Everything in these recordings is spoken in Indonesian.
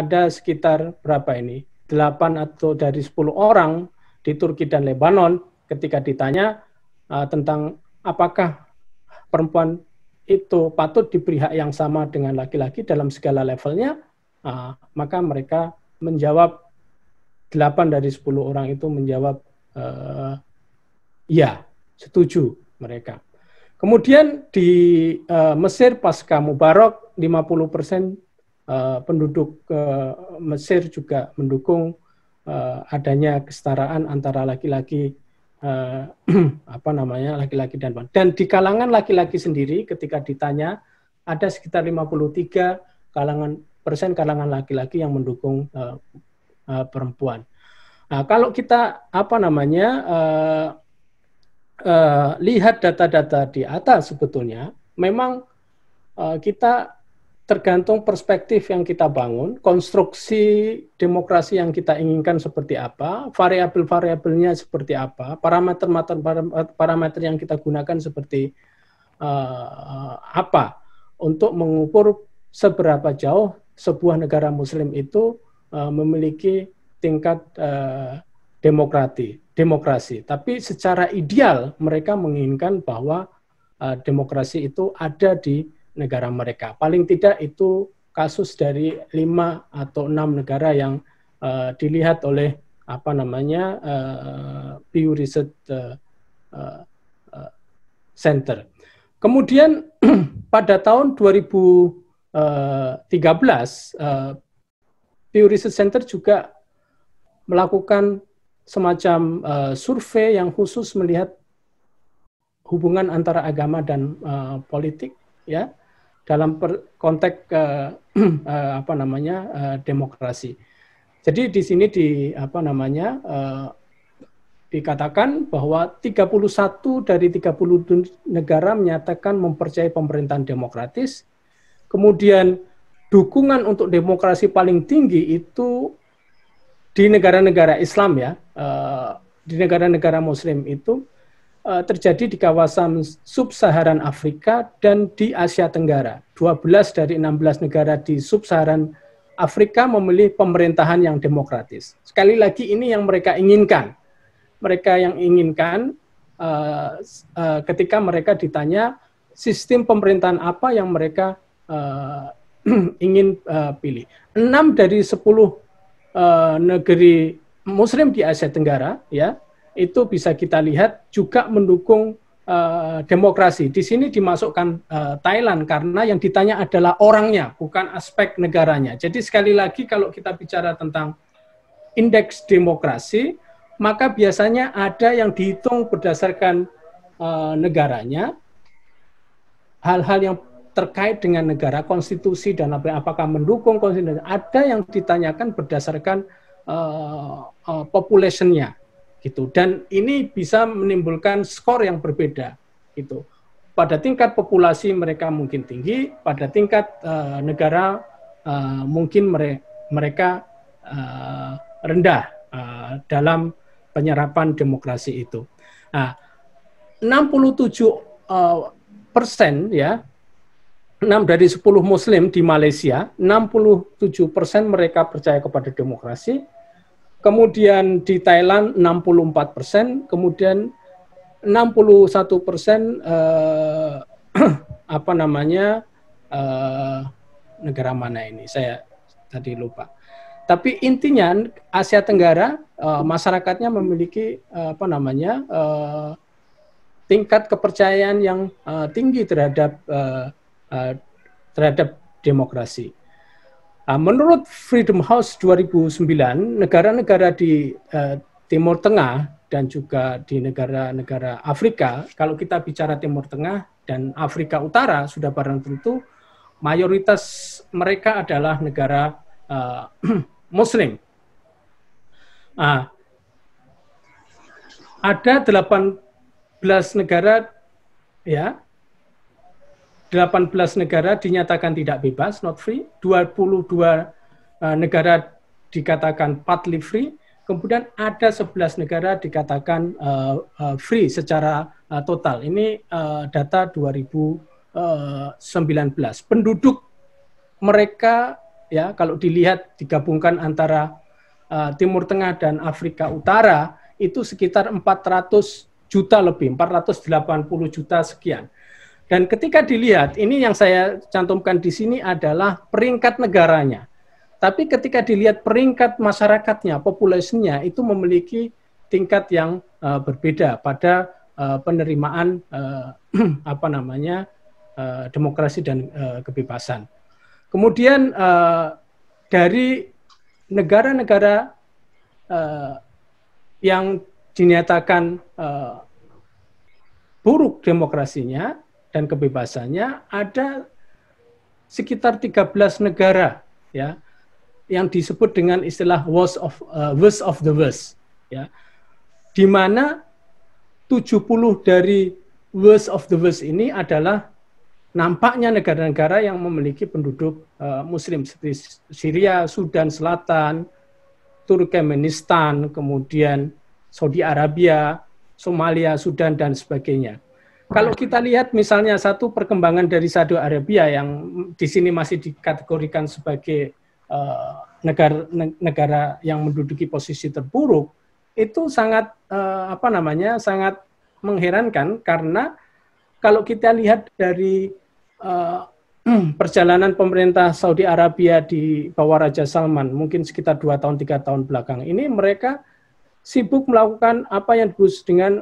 ada sekitar berapa ini? 8 atau dari 10 orang di Turki dan Lebanon ketika ditanya uh, tentang apakah perempuan itu patut diberi hak yang sama dengan laki-laki dalam segala levelnya, uh, maka mereka menjawab 8 dari 10 orang itu menjawab uh, ya, setuju mereka. Kemudian di uh, Mesir pasca Mubarak 50% Eh, penduduk eh, Mesir juga mendukung eh, adanya kesetaraan antara laki-laki apa namanya laki-laki dan perempuan. Dan di kalangan laki-laki sendiri ketika ditanya ada sekitar 53 kalangan persen kalangan laki-laki yang mendukung perempuan. Nah, kalau kita apa namanya lihat data-data di atas sebetulnya memang kita tergantung perspektif yang kita bangun, konstruksi demokrasi yang kita inginkan seperti apa, variabel-variabelnya seperti apa, parameter-parameter parameter yang kita gunakan seperti uh, apa untuk mengukur seberapa jauh sebuah negara muslim itu uh, memiliki tingkat uh, demokrati, demokrasi. Tapi secara ideal mereka menginginkan bahwa uh, demokrasi itu ada di negara mereka. Paling tidak itu kasus dari lima atau enam negara yang uh, dilihat oleh apa namanya uh, Pew Research uh, uh, Center. Kemudian pada tahun 2013 uh, Pew Research Center juga melakukan semacam uh, survei yang khusus melihat hubungan antara agama dan uh, politik ya dalam per, konteks uh, uh, apa namanya uh, demokrasi. Jadi di sini di apa namanya uh, dikatakan bahwa 31 dari 30 negara menyatakan mempercayai pemerintahan demokratis. Kemudian dukungan untuk demokrasi paling tinggi itu di negara-negara Islam ya, uh, di negara-negara Muslim itu uh, terjadi di kawasan sub-Saharan Afrika dan di Asia Tenggara. 12 dari 16 negara di sub-Saharan Afrika memilih pemerintahan yang demokratis. Sekali lagi ini yang mereka inginkan. Mereka yang inginkan uh, uh, ketika mereka ditanya sistem pemerintahan apa yang mereka uh, ingin uh, pilih. 6 dari 10 uh, negeri muslim di Asia Tenggara ya itu bisa kita lihat juga mendukung uh, demokrasi. Di sini dimasukkan uh, Thailand karena yang ditanya adalah orangnya, bukan aspek negaranya. Jadi sekali lagi kalau kita bicara tentang indeks demokrasi, maka biasanya ada yang dihitung berdasarkan uh, negaranya, hal-hal yang terkait dengan negara, konstitusi dan apakah mendukung konstitusi. Ada yang ditanyakan berdasarkan uh, uh, populationnya, gitu dan ini bisa menimbulkan skor yang berbeda gitu pada tingkat populasi mereka mungkin tinggi pada tingkat uh, negara uh, mungkin mere mereka uh, rendah uh, dalam penyerapan demokrasi itu nah 67 uh, persen ya 6 dari 10 muslim di Malaysia 67 persen mereka percaya kepada demokrasi kemudian di Thailand 64 persen, kemudian 61 persen eh, apa namanya eh, negara mana ini? Saya tadi lupa. Tapi intinya Asia Tenggara eh, masyarakatnya memiliki eh, apa namanya eh, tingkat kepercayaan yang eh, tinggi terhadap eh, eh terhadap demokrasi. Ah, menurut Freedom House 2009, negara-negara di eh, Timur Tengah dan juga di negara-negara Afrika, kalau kita bicara Timur Tengah dan Afrika Utara sudah barang tentu mayoritas mereka adalah negara uh, Muslim. Uh, ada 18 negara ya 18 negara dinyatakan tidak bebas, not free, 22 eh, negara dikatakan partly free, kemudian ada 11 negara dikatakan eh, eh, free secara total. Ini data 2019. Penduduk mereka ya kalau dilihat digabungkan antara Timur Tengah dan Afrika Utara itu sekitar 400 juta lebih, 480 juta sekian. Dan ketika dilihat, ini yang saya cantumkan di sini adalah peringkat negaranya. Tapi ketika dilihat peringkat masyarakatnya, populasinya itu memiliki tingkat yang uh, berbeda pada uh, penerimaan uh, apa namanya uh, demokrasi dan uh, kebebasan. Kemudian uh, dari negara-negara uh, yang dinyatakan uh, buruk demokrasinya, dan kebebasannya ada sekitar 13 negara ya yang disebut dengan istilah worst of uh, worst of the worst ya di mana 70 dari worst of the worst ini adalah nampaknya negara-negara yang memiliki penduduk uh, muslim seperti Syria, Sudan Selatan, Turkmenistan, kemudian Saudi Arabia, Somalia, Sudan dan sebagainya. Kalau kita lihat misalnya satu perkembangan dari Saudi Arabia yang di sini masih dikategorikan sebagai uh, eh, negara negara yang menduduki posisi terburuk, itu sangat uh, apa namanya sangat mengherankan karena kalau kita lihat dari uh, perjalanan pemerintah Saudi Arabia di bawah Raja Salman, mungkin sekitar dua tahun tiga tahun belakang ini mereka sibuk melakukan apa yang disebut dengan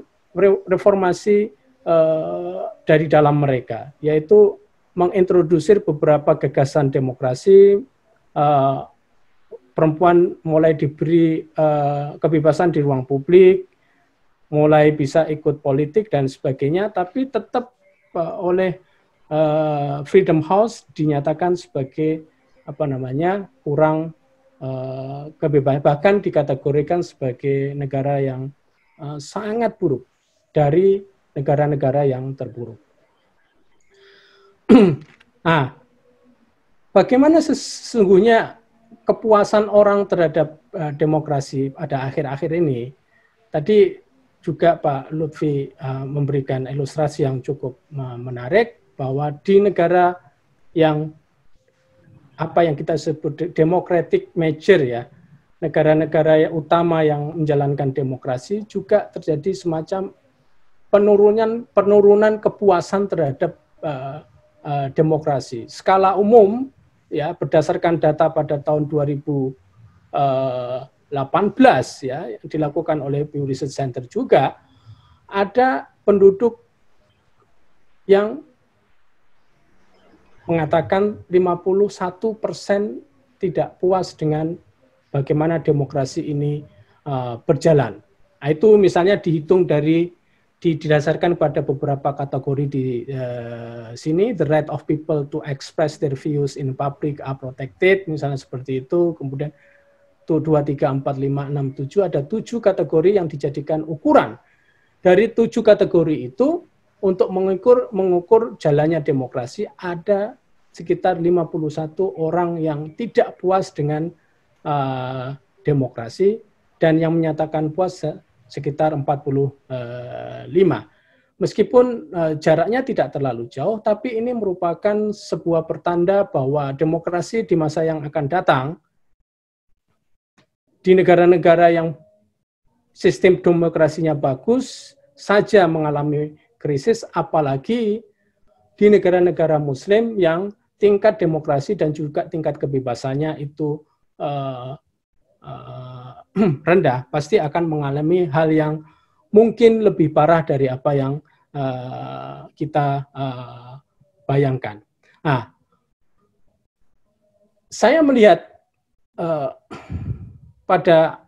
reformasi Eh, dari dalam mereka, yaitu mengintrodusir beberapa gagasan demokrasi, uh, perempuan mulai diberi uh, kebebasan di ruang publik, mulai bisa ikut politik dan sebagainya, tapi tetap uh, oleh uh, Freedom House dinyatakan sebagai apa namanya kurang uh, kebebasan, bahkan dikategorikan sebagai negara yang uh, sangat buruk dari negara-negara yang terburuk. nah, bagaimana sesungguhnya kepuasan orang terhadap uh, demokrasi pada akhir-akhir ini? Tadi juga Pak Lutfi uh, memberikan ilustrasi yang cukup eh, menarik bahwa di negara yang apa yang kita sebut democratic major ya, negara-negara utama yang menjalankan demokrasi juga terjadi semacam penurunan penurunan kepuasan terhadap uh, uh, demokrasi. Skala umum ya berdasarkan data pada tahun 2018 eh, ya yang dilakukan oleh Pew Research Center juga ada penduduk yang mengatakan 51 persen tidak puas dengan bagaimana demokrasi ini uh, berjalan. Nah, itu misalnya dihitung dari didasarkan pada beberapa kategori di uh, sini the right of people to express their views in public are protected misalnya seperti itu kemudian tuh dua tiga empat lima enam tujuh ada tujuh kategori yang dijadikan ukuran dari tujuh kategori itu untuk mengukur mengukur jalannya demokrasi ada sekitar 51 orang yang tidak puas dengan uh, demokrasi dan yang menyatakan puas sekitar 45. Eh, Meskipun eh, jaraknya tidak terlalu jauh, tapi ini merupakan sebuah pertanda bahwa demokrasi di masa yang akan datang di negara-negara yang sistem demokrasinya bagus saja mengalami krisis, apalagi di negara-negara Muslim yang tingkat demokrasi dan juga tingkat kebebasannya itu uh, Eh, rendah pasti akan mengalami hal yang mungkin lebih parah dari apa yang uh, kita uh, bayangkan. Nah, saya melihat uh, pada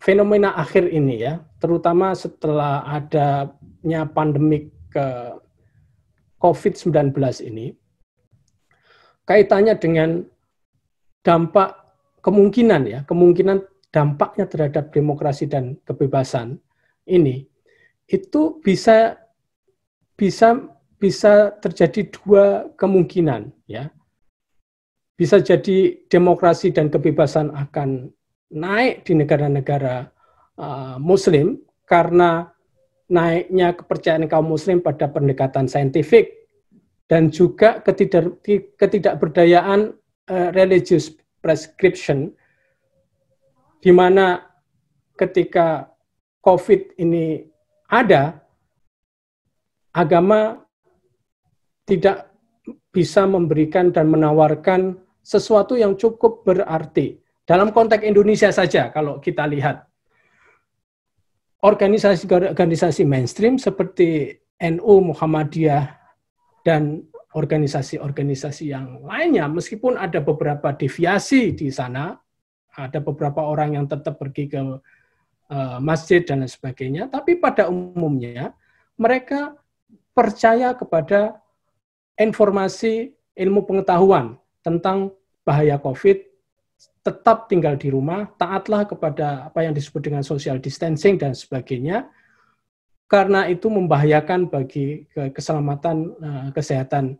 fenomena akhir ini ya, terutama setelah adanya pandemik ke COVID-19 ini, kaitannya dengan dampak kemungkinan ya, kemungkinan dampaknya terhadap demokrasi dan kebebasan ini itu bisa bisa bisa terjadi dua kemungkinan ya. Bisa jadi demokrasi dan kebebasan akan naik di negara-negara uh, muslim karena naiknya kepercayaan kaum muslim pada pendekatan saintifik dan juga ketidak ketidakberdayaan uh, eh, religius prescription, di mana ketika COVID ini ada, agama tidak bisa memberikan dan menawarkan sesuatu yang cukup berarti. Dalam konteks Indonesia saja, kalau kita lihat, organisasi-organisasi mainstream seperti NU, Muhammadiyah, dan organisasi-organisasi yang lainnya, meskipun ada beberapa deviasi di sana, ada beberapa orang yang tetap pergi ke eh, masjid dan lain sebagainya, tapi pada umumnya mereka percaya kepada informasi ilmu pengetahuan tentang bahaya COVID, tetap tinggal di rumah, taatlah kepada apa yang disebut dengan social distancing dan sebagainya, karena itu membahayakan bagi keselamatan eh, kesehatan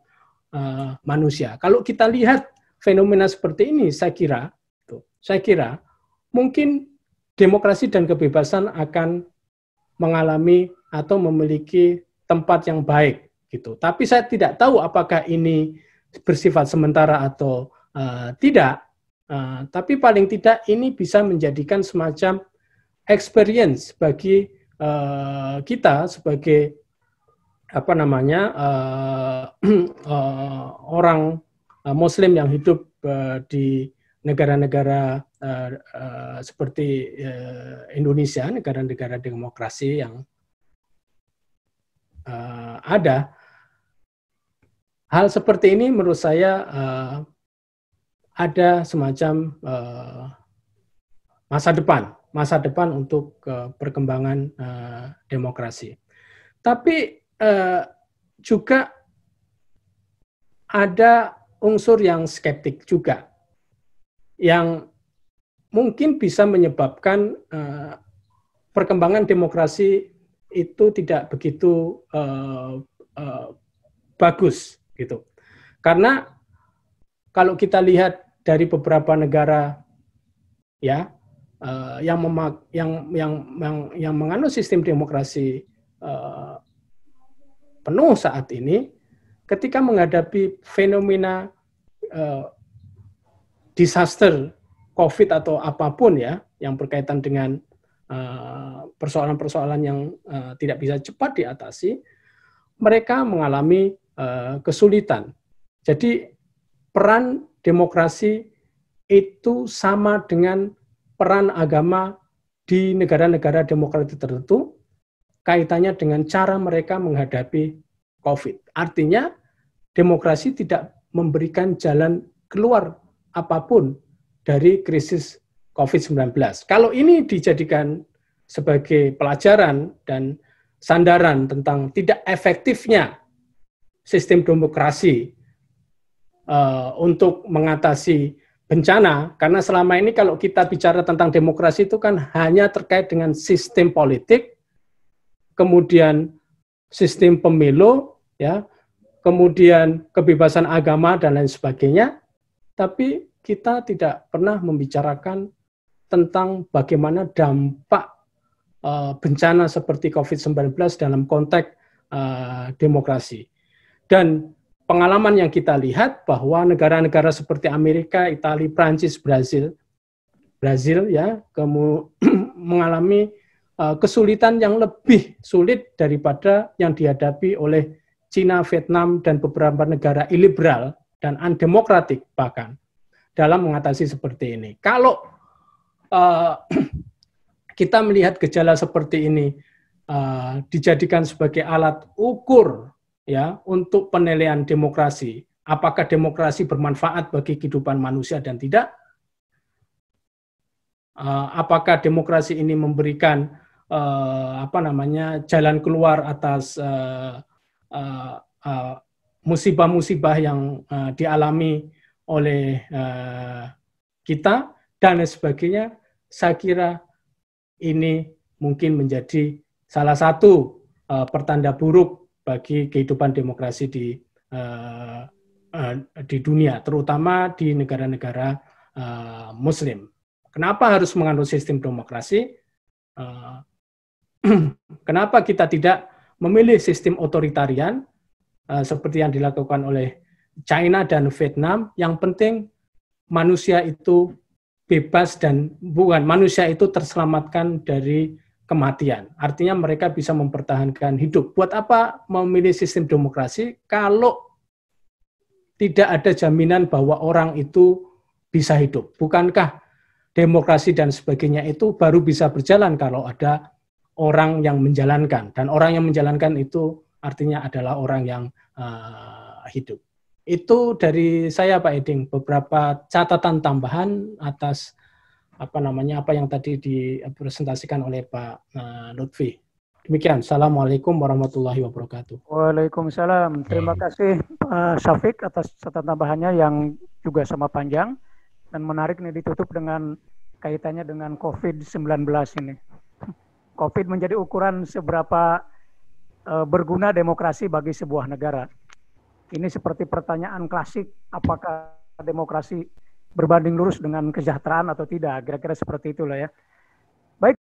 Eh, manusia. Kalau kita lihat fenomena seperti ini, saya kira, tuh, saya kira mungkin demokrasi dan kebebasan akan mengalami atau memiliki tempat yang baik gitu. Tapi saya tidak tahu apakah ini bersifat sementara atau uh, tidak. Uh, tapi paling tidak ini bisa menjadikan semacam experience bagi uh, kita sebagai apa namanya uh, uh, orang uh, Muslim yang hidup uh, di negara-negara uh, uh, seperti uh, Indonesia, negara-negara demokrasi yang uh, ada, hal seperti ini menurut saya uh, ada semacam uh, masa depan, masa depan untuk uh, perkembangan uh, demokrasi. Tapi eh, juga ada unsur yang skeptik juga yang mungkin bisa menyebabkan eh, perkembangan demokrasi itu tidak begitu eh, eh, bagus gitu karena kalau kita lihat dari beberapa negara ya eh, yang memak yang yang yang yang menganut sistem demokrasi eh, penuh saat ini ketika menghadapi fenomena uh, disaster COVID atau apapun ya yang berkaitan dengan eh, persoalan-persoalan uh, yang uh, tidak bisa cepat diatasi, mereka mengalami uh, kesulitan. Jadi peran demokrasi itu sama dengan peran agama di negara-negara demokrasi tertentu kaitannya dengan cara mereka menghadapi COVID. Artinya, demokrasi tidak memberikan jalan keluar apapun dari krisis COVID-19. Kalau ini dijadikan sebagai pelajaran dan sandaran tentang tidak efektifnya sistem demokrasi uh, untuk mengatasi bencana karena selama ini kalau kita bicara tentang demokrasi itu kan hanya terkait dengan sistem politik kemudian sistem pemilu, ya, kemudian kebebasan agama dan lain sebagainya, tapi kita tidak pernah membicarakan tentang bagaimana dampak uh, bencana seperti COVID-19 dalam konteks uh, demokrasi. Dan pengalaman yang kita lihat bahwa negara-negara seperti Amerika, Italia, Prancis, Brazil, Brazil ya, kemu mengalami Eh, kesulitan yang lebih sulit daripada yang dihadapi oleh Cina, Vietnam, dan beberapa negara iliberal dan undemokratik bahkan dalam mengatasi seperti ini. Kalau uh, kita melihat gejala seperti ini uh, dijadikan sebagai alat ukur ya untuk penilaian demokrasi, apakah demokrasi bermanfaat bagi kehidupan manusia dan tidak? Uh, apakah demokrasi ini memberikan uh, apa namanya jalan keluar atas uh, uh, uh, musibah-musibah yang uh, dialami oleh uh, kita dan sebagainya, saya kira ini mungkin menjadi salah satu uh, pertanda buruk bagi kehidupan demokrasi di uh, uh, di dunia, terutama di negara-negara uh, Muslim. Kenapa harus mengandung sistem demokrasi? Uh, Kenapa kita tidak memilih sistem otoritarian uh, seperti yang dilakukan oleh China dan Vietnam? Yang penting manusia itu bebas dan bukan manusia itu terselamatkan dari kematian. Artinya mereka bisa mempertahankan hidup. Buat apa memilih sistem demokrasi kalau tidak ada jaminan bahwa orang itu bisa hidup? Bukankah demokrasi dan sebagainya itu baru bisa berjalan kalau ada orang yang menjalankan dan orang yang menjalankan itu artinya adalah orang yang uh, hidup. Itu dari saya Pak Eding beberapa catatan tambahan atas apa namanya apa yang tadi dipresentasikan oleh Pak uh, Lutfi. Demikian. Assalamualaikum warahmatullahi wabarakatuh. Waalaikumsalam. Terima hmm. kasih Pak eh, Syafiq atas catatan tambahannya yang juga sama panjang dan menarik nih ditutup dengan kaitannya dengan COVID-19 ini. COVID menjadi ukuran seberapa uh, berguna demokrasi bagi sebuah negara. Ini seperti pertanyaan klasik, apakah demokrasi berbanding lurus dengan kesejahteraan atau tidak? Kira-kira seperti itulah ya. Baik.